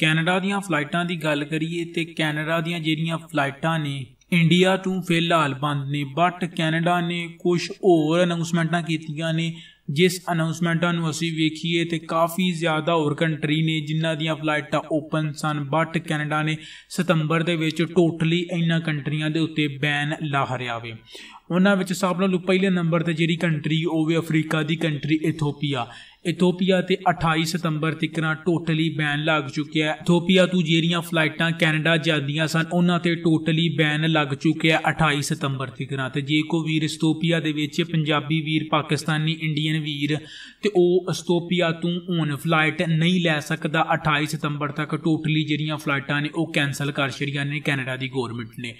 Canada ਦੀਆਂ ਫਲਾਈਟਾਂ ਦੀ ਗੱਲ ਕਰੀਏ ਤੇ ਕੈਨੇਡਾ ਦੀਆਂ ਜਿਹੜੀਆਂ ਫਲਾਈਟਾਂ ਨੇ ਇੰਡੀਆ ਤੋਂ ਫਿਲਹਾਲ ਬੰਦ ਨੇ ਬਟ ਕੈਨੇਡਾ ਨੇ ਕੁਝ ਹੋਰ ਅਨਾਉਂਸਮੈਂਟਾਂ ਕੀਤੀਆਂ ਨੇ ਜਿਸ ਅਨਾਉਂਸਮੈਂਟਾਂ ਨੂੰ ਅਸੀਂ ਵੇਖੀਏ ਤੇ ਕਾਫੀ ਜ਼ਿਆਦਾ ਹੋਰ ਕੰਟਰੀ ਨੇ ਜਿਨ੍ਹਾਂ ਦੀਆਂ ਫਲਾਈਟਾਂ ਓਪਨ ਸਨ ਬਟ ਕੈਨੇਡਾ ਨੇ ਸਤੰਬਰ ਦੇ ਵਿੱਚ ਟੋਟਲੀ ਇੰਨਾ ਕੰਟਰੀਆਂ ਦੇ ਉੱਤੇ ਬੈਨ ਲਾਹ ਰਿਹਾ ਵੇ ਉਹਨਾਂ ਵਿੱਚ ਸਭ ਨਾਲੋਂ ਪਹਿਲੇ ਨੰਬਰ ਤੇ ਜਿਹੜੀ ਕੰਟਰੀ ਉਹ ਵੀ ਅਫਰੀਕਾ ਦੀ ਕੰਟਰੀ ਇਥੋਪੀਆ ਇਥੋਪੀਆ ਤੇ 28 ਸਤੰਬਰ ਤੱਕਾਂ ਟੋਟਲੀ ਬੈਨ ਲੱਗ ਚੁੱਕਿਆ ਹੈ ਇਥੋਪੀਆ ਤੋਂ ਜਿਹੜੀਆਂ ਫਲਾਈਟਾਂ ਕੈਨੇਡਾ ਜਾਂਦੀਆਂ ਸਨ ਉਹਨਾਂ ਤੇ ਟੋਟਲੀ ਬੈਨ ਲੱਗ ਚੁੱਕਿਆ 28 ਸਤੰਬਰ ਤੱਕਾਂ ਤੇ ਜੇ ਕੋ ਵੀਰ ਇਥੋਪੀਆ ਦੇ ਵਿੱਚ ਪੰਜਾਬੀ ਵੀਰ ਪਾਕਿਸਤਾਨੀ ਇੰਡੀਅਨ ਰਣਵੀਰ ਤੇ ਉਹ ਅਸਤੋਪੀਆ ਤੋਂ ਓਨ ਫਲਾਈਟ ਨਹੀਂ ਲੈ ਸਕਦਾ 28 ਸਤੰਬਰ ਤੱਕ ਟੋਟਲੀ ਜਿਹੜੀਆਂ ਫਲਾਈਟਾਂ ਨੇ ਉਹ ਕੈਨਸਲ ਕਰ ਛੜੀਆਂ ਨੇ ਕੈਨੇਡਾ ਦੀ ਗਵਰਨਮੈਂਟ ਨੇ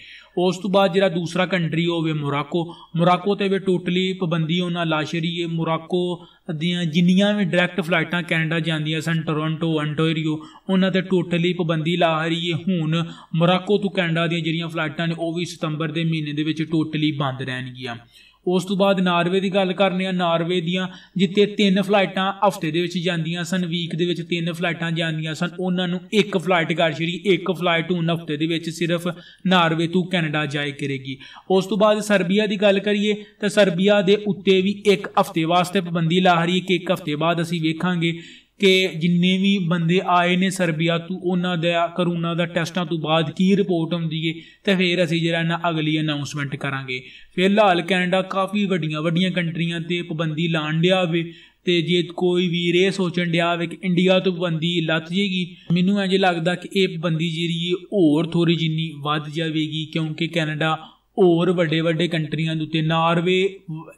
ਉਸ ਤੋਂ ਬਾਅਦ ਜਿਹੜਾ ਦੂਸਰਾ ਕੰਟਰੀ ਹੋਵੇ ਮੋਰਾਕੋ ਮੋਰਾਕੋ ਤੇ ਵੀ ਟੋਟਲੀ ਪਾਬੰਦੀ ਉਹਨਾਂ ਲਾ ਛੜੀ ਹੈ ਮੋਰਾਕੋ ਦੀਆਂ ਜਿੰਨੀਆਂ ਵੀ ਡਾਇਰੈਕਟ ਫਲਾਈਟਾਂ ਕੈਨੇਡਾ ਜਾਂਦੀਆਂ ਸਨ ਟੋਰਾਂਟੋ ਅੰਟੋਰੀਓ ਉਹਨਾਂ ਤੇ ਟੋਟਲੀ ਪਾਬੰਦੀ ਲਾ ਰਹੀ ਹੈ ਹੁਣ ਮੋਰਾਕੋ ਤੋਂ ਕੈਨੇਡਾ ਦੀਆਂ ਜਿਹੜੀਆਂ ਫਲਾਈਟਾਂ ਨੇ ਉਹ ਵੀ ਸਤੰਬਰ ਦੇ ਮਹੀਨੇ ਦੇ ਵਿੱਚ ਟੋਟਲੀ ਬੰਦ ਰਹਿਣਗੀਆਂ ਉਸ ਤੋਂ ਬਾਅਦ ਨਾਰਵੇ ਦੀ ਗੱਲ ਕਰਨੇ ਆ ਨਾਰਵੇ ਦੀਆਂ ਜਿੱਤੇ ਤਿੰਨ ਫਲਾਈਟਾਂ ਹਫ਼ਤੇ ਦੇ ਵਿੱਚ ਜਾਂਦੀਆਂ ਸਨ ਵੀਕ ਦੇ ਵਿੱਚ ਤਿੰਨ ਫਲਾਈਟਾਂ ਜਾਂਦੀਆਂ ਸਨ ਉਹਨਾਂ ਨੂੰ ਇੱਕ ਫਲਾਈਟ ਕਰ ਸ਼੍ਰੀ ਇੱਕ ਫਲਾਈਟ ਹੁਣ ਹਫ਼ਤੇ ਦੇ ਵਿੱਚ ਸਿਰਫ ਨਾਰਵੇ ਤੋਂ ਕੈਨੇਡਾ ਜਾਏ ਕਰੇਗੀ ਉਸ ਤੋਂ ਬਾਅਦ ਸਰਬੀਆ ਦੀ ਗੱਲ ਕਰੀਏ ਤਾਂ ਸਰਬੀਆ ਦੇ ਉੱਤੇ ਵੀ ਇੱਕ ਹਫ਼ਤੇ ਵਾਸਤੇ ਪਾਬੰਦੀ ਲਾ ਰਹੀ ਹੈ ਕਿ ਇੱਕ ਹਫ਼ਤੇ ਬਾਅਦ ਅਸੀਂ ਵੇਖਾਂਗੇ ਕਿ ਜਿੰਨੇ ਵੀ ਬੰਦੇ ਆਏ ਨੇ ਸਰਬੀਆ ਤੋਂ ਉਹਨਾਂ ਦਾ ਕਰੋਨਾ ਦਾ ਟੈਸਟਾਂ ਤੋਂ ਬਾਅਦ ਕੀ ਰਿਪੋਰਟ ਆਉਂਦੀ ਏ ਤੇ ਫਿਰ ਅਸੀਂ ਜਿਹੜਾ ਨਾ ਅਗਲੀ ਅਨਾਉਂਸਮੈਂਟ ਕਰਾਂਗੇ ਫਿਲਹਾਲ ਕੈਨੇਡਾ ਕਾਫੀ ਵੱਡੀਆਂ ਵੱਡੀਆਂ ਕੰਟਰੀਆਂ ਤੇ ਪਾਬੰਦੀ ਲਾਣ ਡਿਆ ਵੇ ਤੇ ਜੇ ਕੋਈ ਵੀ ਰੇ ਸੋਚਣ ਡਿਆ ਵੇ ਕਿ ਇੰਡੀਆ ਤੋਂ ਪਾਬੰਦੀ ਲੱਤ ਜੇਗੀ ਮੈਨੂੰ ਜੇ ਲੱਗਦਾ ਕਿ ਇਹ ਪਾਬੰਦੀ ਜਿਹੜੀ ਹੋਰ ਥੋੜੀ ਜਿੰਨੀ ਵੱਧ ਜਾਵੇਗੀ ਕਿਉਂਕਿ ਕੈਨੇਡਾ ਹੋਰ ਵੱਡੇ ਵੱਡੇ ਕੰਟਰੀਆਂ ਦੇ ਉੱਤੇ ਨਾਰਵੇ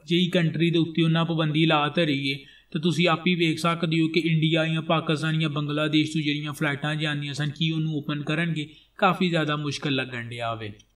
ਜਿਹੀ ਕੰਟਰੀ ਦੇ ਉੱਤੇ ਉਹਨਾਂ ਪਾਬੰਦੀ ਲਾ ਧਰੀ ਏ ਤੇ ਤੁਸੀਂ ਆਪ ਹੀ ਵੇਖ ਸਕਦੇ ਹੋ ਕਿ ਇੰਡੀਆ ਜਾਂ ਪਾਕਿਸਤਾਨ ਜਾਂ ਬੰਗਲਾਦੇਸ਼ ਤੋਂ ਜਿਹੜੀਆਂ ਫਲਾਈਟਾਂ ਜਾਂਦੀਆਂ ਸਨ ਕੀ ਉਹਨੂੰ ਓਪਨ ਕਰਨਗੇ ਕਾਫੀ ਜ਼ਿਆਦਾ ਮੁਸ਼ਕਲ ਲੱਗਣ ਡਿਆ ਹੋਵੇ